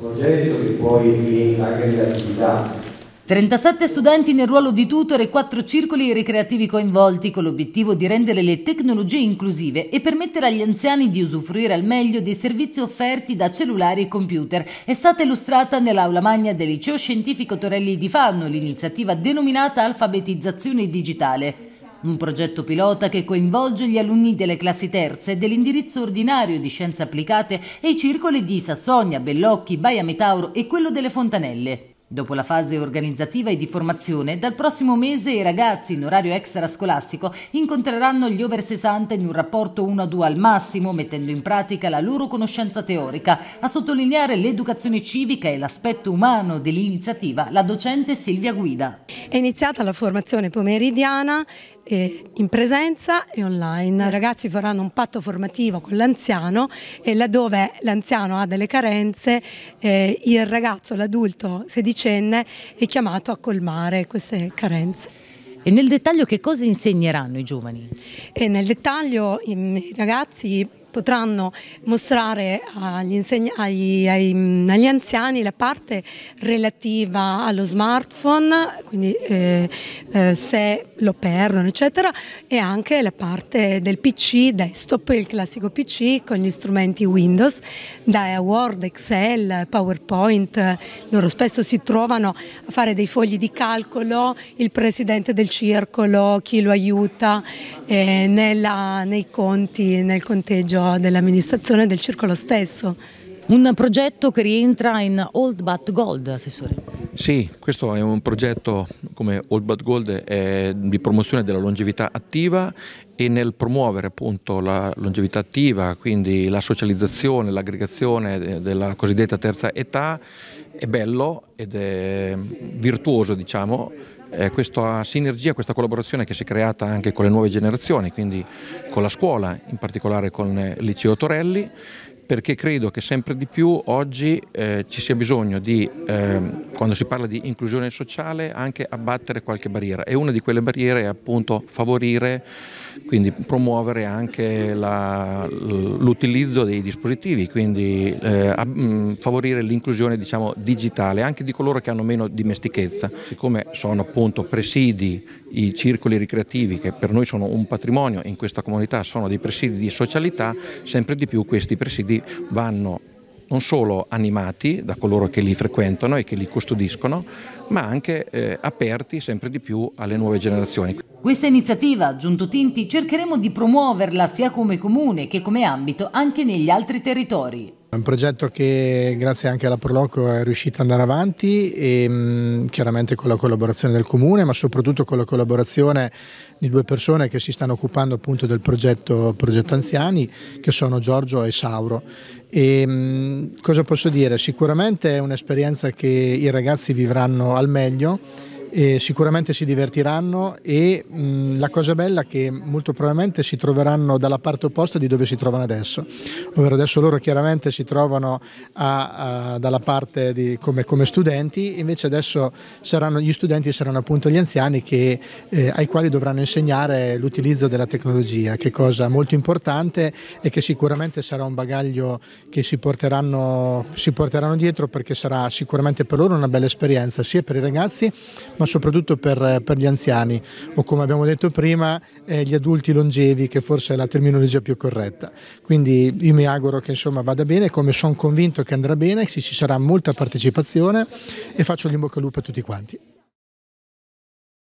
progetto che poi diventa anche nell'attività. 37 studenti nel ruolo di tutor e 4 circoli ricreativi coinvolti con l'obiettivo di rendere le tecnologie inclusive e permettere agli anziani di usufruire al meglio dei servizi offerti da cellulari e computer. È stata illustrata nell'aula magna del liceo scientifico Torelli di Fanno l'iniziativa denominata alfabetizzazione digitale un progetto pilota che coinvolge gli alunni delle classi terze dell'indirizzo ordinario di scienze applicate e i circoli di Sassonia, Bellocchi, Baia Metauro e quello delle Fontanelle. Dopo la fase organizzativa e di formazione, dal prossimo mese i ragazzi in orario extrascolastico incontreranno gli over 60 in un rapporto 1 a 2 al massimo, mettendo in pratica la loro conoscenza teorica. A sottolineare l'educazione civica e l'aspetto umano dell'iniziativa la docente Silvia Guida. È iniziata la formazione pomeridiana in presenza e online. I ragazzi faranno un patto formativo con l'anziano e laddove l'anziano ha delle carenze eh, il ragazzo, l'adulto sedicenne è chiamato a colmare queste carenze. E nel dettaglio che cosa insegneranno i giovani? E nel dettaglio i ragazzi potranno mostrare agli, ai, ai, agli, anziani la parte relativa allo smartphone, quindi eh, eh, se lo perdono eccetera, e anche la parte del PC desktop, il classico PC con gli strumenti Windows, da Word, Excel, PowerPoint, loro spesso si trovano a fare dei fogli di calcolo, il presidente del circolo, chi lo aiuta eh, nella, nei conti, nel conteggio proprio dell'amministrazione del circolo stesso. Un progetto che rientra in Old But Gold, Assessore. Sì, questo è un progetto come All But Gold di promozione della longevità attiva e nel promuovere appunto la longevità attiva, quindi la socializzazione, l'aggregazione della cosiddetta terza età, è bello ed è virtuoso diciamo, eh, questa sinergia, questa collaborazione che si è creata anche con le nuove generazioni, quindi con la scuola, in particolare con il liceo Torelli perché credo che sempre di più oggi eh, ci sia bisogno di, ehm, quando si parla di inclusione sociale, anche abbattere qualche barriera e una di quelle barriere è appunto favorire, quindi promuovere anche l'utilizzo dei dispositivi, quindi eh, mm, favorire l'inclusione diciamo, digitale anche di coloro che hanno meno dimestichezza, siccome sono appunto presidi i circoli ricreativi che per noi sono un patrimonio in questa comunità, sono dei presidi di socialità, sempre di più questi presidi vanno non solo animati da coloro che li frequentano e che li custodiscono, ma anche eh, aperti sempre di più alle nuove generazioni. Questa iniziativa, aggiunto Tinti, cercheremo di promuoverla sia come comune che come ambito anche negli altri territori. È un progetto che grazie anche alla Proloco è riuscito ad andare avanti e, ehm, chiaramente con la collaborazione del Comune ma soprattutto con la collaborazione di due persone che si stanno occupando appunto del progetto, progetto Anziani che sono Giorgio e Sauro. E, ehm, cosa posso dire? Sicuramente è un'esperienza che i ragazzi vivranno al meglio e sicuramente si divertiranno e mh, mm, la cosa bella è che molto probabilmente si troveranno dalla parte opposta di dove si trovano adesso, ovvero adesso loro chiaramente si trovano a, a, dalla parte di, come, come, studenti, invece adesso saranno, gli studenti saranno appunto gli anziani che, eh, ai quali dovranno insegnare l'utilizzo della tecnologia, che cosa molto importante e che sicuramente sarà un bagaglio che si porteranno, si porteranno dietro perché sarà sicuramente per loro una bella esperienza sia per i ragazzi ma soprattutto per, per gli anziani o come abbiamo detto prima eh, gli adulti longevi che forse è la terminologia più corretta. Quindi io mi auguro che insomma vada bene, come sono convinto che andrà bene, ci sarà molta partecipazione e faccio l'imbocca al lupo a tutti quanti.